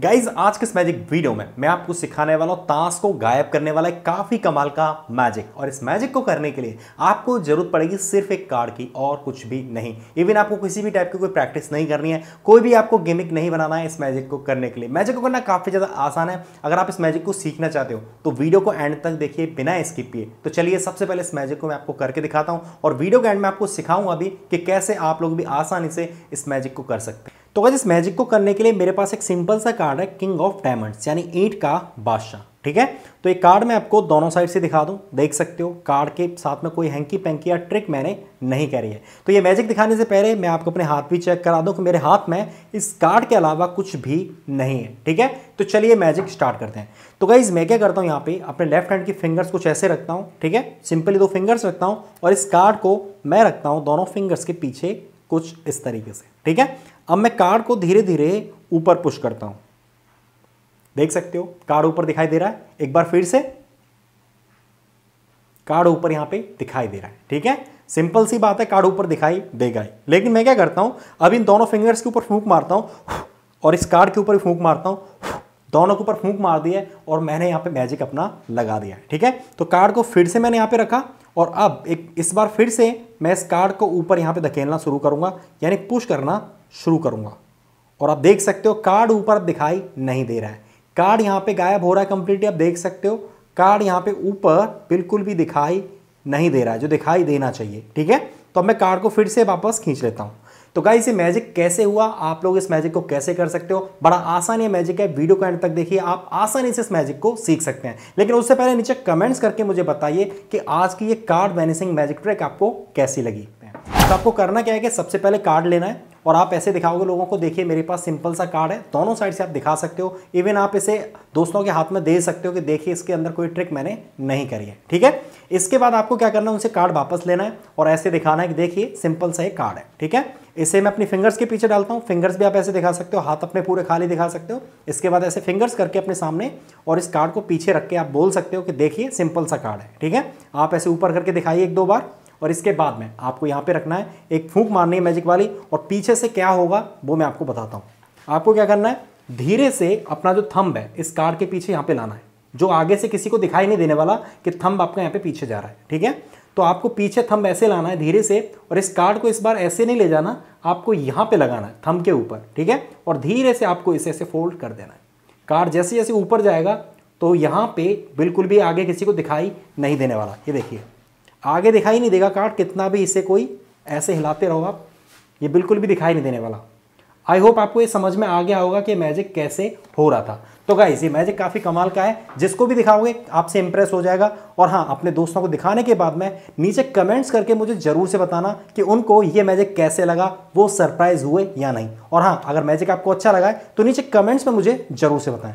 guys आज के इस मैजिक वीडियो में मैं आपको सिखाने वाला हूँ ताश को गायब करने वाला एक काफ़ी कमाल का मैजिक और इस मैजिक को करने के लिए आपको ज़रूरत पड़ेगी सिर्फ एक कार्ड की और कुछ भी नहीं इवन आपको किसी भी टाइप की कोई प्रैक्टिस नहीं करनी है कोई भी आपको गेमिक नहीं बनाना है इस मैजिक को करने के लिए मैजिक को करना काफ़ी ज़्यादा आसान है अगर आप इस मैजिक को सीखना चाहते हो तो वीडियो को एंड तक देखिए बिना स्किप किए तो चलिए सबसे पहले इस मैजिक को मैं आपको करके दिखाता हूँ और वीडियो के एंड में आपको सिखाऊंगा भी कि कैसे आप लोग भी आसानी से इस मैजिक को कर सकते हैं तो अगर इस मैजिक को करने के लिए मेरे पास एक सिंपल सा कार्ड है किंग ऑफ डायमंड्स यानी ईट का बादशाह ठीक है तो एक कार्ड मैं आपको दोनों साइड से दिखा दूं देख सकते हो कार्ड के साथ में कोई हैंकी पैंकी या ट्रिक मैंने नहीं करी है तो ये मैजिक दिखाने से पहले मैं आपको अपने हाथ भी चेक करा दूं कि मेरे हाथ में इस कार्ड के अलावा कुछ भी नहीं है ठीक है तो चलिए मैजिक स्टार्ट करते हैं तो गाइज मैं क्या करता हूँ यहाँ पे अपने लेफ्ट हैंड की फिंगर्स कुछ ऐसे रखता हूँ ठीक है सिंपली दो फिंगर्स रखता हूँ और इस कार्ड को मैं रखता हूँ दोनों फिंगर्स के पीछे कुछ इस तरीके से ठीक है अब मैं कार्ड को धीरे धीरे ऊपर पुश करता हूं देख सकते हो कार्ड ऊपर दिखाई दे रहा है एक बार फिर से कार्ड ऊपर यहां पे दिखाई दे रहा है ठीक है सिंपल सी बात है कार्ड ऊपर दिखाई देगा ही लेकिन मैं क्या करता हूं अब इन दोनों फिंगर्स के ऊपर फूंक मारता हूं और इस कार्ड के ऊपर फूंक मारता हूं दोनों के ऊपर फूंक मार दी है और मैंने यहाँ पे मैजिक अपना लगा दिया ठीक है तो कार्ड को फिर से मैंने यहाँ पे रखा और अब एक इस बार फिर से मैं इस कार्ड को ऊपर यहाँ पे धकेलना शुरू करूँगा यानी पुश करना शुरू करूँगा और आप देख सकते हो कार्ड ऊपर दिखाई नहीं दे रहा है कार्ड यहाँ पे गायब हो रहा है कंप्लीटली आप देख सकते हो कार्ड यहाँ पे ऊपर बिल्कुल भी दिखाई नहीं दे रहा है जो दिखाई देना चाहिए ठीक है तो अब मैं कार्ड को फिर से वापस खींच लेता हूँ तो गाइस ये मैजिक कैसे हुआ आप लोग इस मैजिक को कैसे कर सकते हो बड़ा आसान ये मैजिक है वीडियो को एंड तक देखिए आप आसानी से इस मैजिक को सीख सकते हैं लेकिन उससे पहले नीचे कमेंट्स करके मुझे बताइए कि आज की ये कार्ड बैनिसिंग मैजिक ट्रिक आपको कैसी लगी तो आपको करना क्या है कि सबसे पहले कार्ड लेना है और आप ऐसे दिखाओगे लोगों को देखिए मेरे पास सिंपल सा कार्ड है दोनों साइड से आप दिखा सकते हो इवन आप इसे दोस्तों के हाथ में दे सकते हो कि देखिए इसके अंदर कोई ट्रिक मैंने नहीं करी है ठीक है इसके बाद आपको क्या करना है उनसे कार्ड वापस लेना है और ऐसे दिखाना है कि देखिए सिंपल सा एक कार्ड है ठीक है इसे मैं अपनी फिंगर्स के पीछे डालता हूँ फिंगर्स भी आप ऐसे दिखा सकते हो हाथ अपने पूरे खाली दिखा सकते हो इसके बाद ऐसे फिंगर्स करके अपने सामने और इस कार्ड को पीछे रख के आप बोल सकते हो कि देखिए सिंपल सा कार्ड है ठीक है आप ऐसे ऊपर करके दिखाइए एक दो बार और इसके बाद में आपको यहाँ पे रखना है एक फूंक मारनी है मैजिक वाली और पीछे से क्या होगा वो मैं आपको बताता हूँ आपको क्या करना है धीरे से अपना जो थम्ब है इस कार के पीछे यहाँ पे लाना है जो आगे से किसी को दिखाई नहीं देने वाला कि थम्ब आपका यहाँ पे पीछे जा रहा है ठीक है तो आपको पीछे थम्ब ऐसे लाना है धीरे से और इस कार्ड को इस बार ऐसे नहीं ले जाना आपको यहाँ पे लगाना है थम्ब के ऊपर ठीक है और धीरे से आपको इसे ऐसे फोल्ड कर देना है कार्ड जैसे जैसे ऊपर जाएगा तो यहाँ पे बिल्कुल भी आगे किसी को दिखाई नहीं देने वाला ये देखिए आगे दिखाई नहीं देगा कार्ड कितना भी इसे कोई ऐसे हिलाते रहो आप ये बिल्कुल भी दिखाई नहीं देने वाला आई होप आपको ये समझ में आ गया होगा कि मैजिक कैसे हो रहा था तो गाइज ये मैजिक काफ़ी कमाल का है जिसको भी दिखाओगे आपसे इंप्रेस हो जाएगा और हाँ अपने दोस्तों को दिखाने के बाद में नीचे कमेंट्स करके मुझे ज़रूर से बताना कि उनको ये मैजिक कैसे लगा वो सरप्राइज़ हुए या नहीं और हाँ अगर मैजिक आपको अच्छा लगा है तो नीचे कमेंट्स में मुझे ज़रूर से बताएं